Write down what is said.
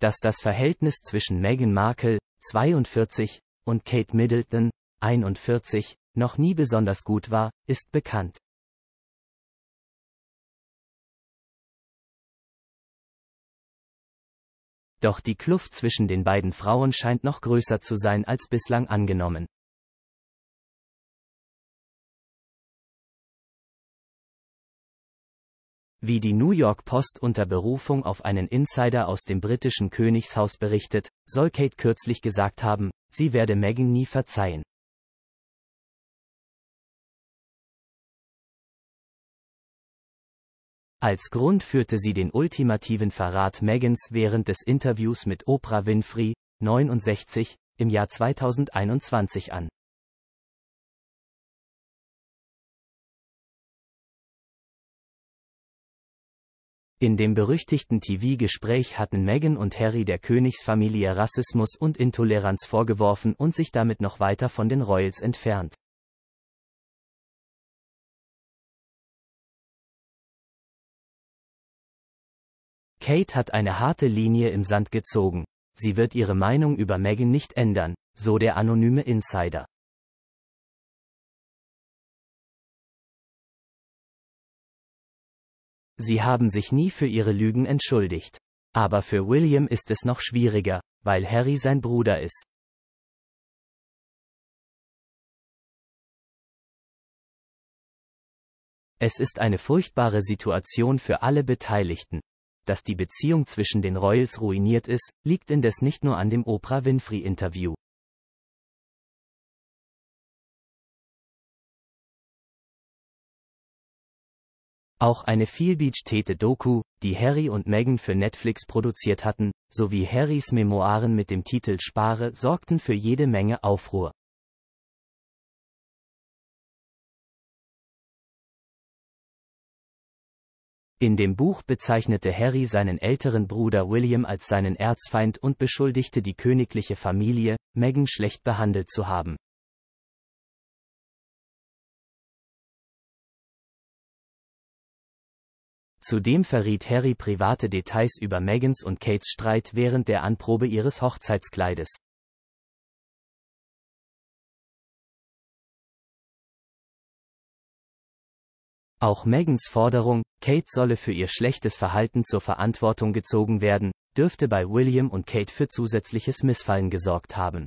dass das Verhältnis zwischen Meghan Markle, 42, und Kate Middleton, 41, noch nie besonders gut war, ist bekannt. Doch die Kluft zwischen den beiden Frauen scheint noch größer zu sein als bislang angenommen. Wie die New York Post unter Berufung auf einen Insider aus dem britischen Königshaus berichtet, soll Kate kürzlich gesagt haben, sie werde Meghan nie verzeihen. Als Grund führte sie den ultimativen Verrat Megans während des Interviews mit Oprah Winfrey, 69, im Jahr 2021 an. In dem berüchtigten TV-Gespräch hatten Meghan und Harry der Königsfamilie Rassismus und Intoleranz vorgeworfen und sich damit noch weiter von den Royals entfernt. Kate hat eine harte Linie im Sand gezogen. Sie wird ihre Meinung über Meghan nicht ändern, so der anonyme Insider. Sie haben sich nie für ihre Lügen entschuldigt. Aber für William ist es noch schwieriger, weil Harry sein Bruder ist. Es ist eine furchtbare Situation für alle Beteiligten. Dass die Beziehung zwischen den Royals ruiniert ist, liegt indes nicht nur an dem Oprah Winfrey-Interview. Auch eine vielbeachtete Doku, die Harry und Meghan für Netflix produziert hatten, sowie Harrys Memoiren mit dem Titel Spare sorgten für jede Menge Aufruhr. In dem Buch bezeichnete Harry seinen älteren Bruder William als seinen Erzfeind und beschuldigte die königliche Familie, Meghan schlecht behandelt zu haben. Zudem verriet Harry private Details über Megans und Kates Streit während der Anprobe ihres Hochzeitskleides. Auch Megans Forderung, Kate solle für ihr schlechtes Verhalten zur Verantwortung gezogen werden, dürfte bei William und Kate für zusätzliches Missfallen gesorgt haben.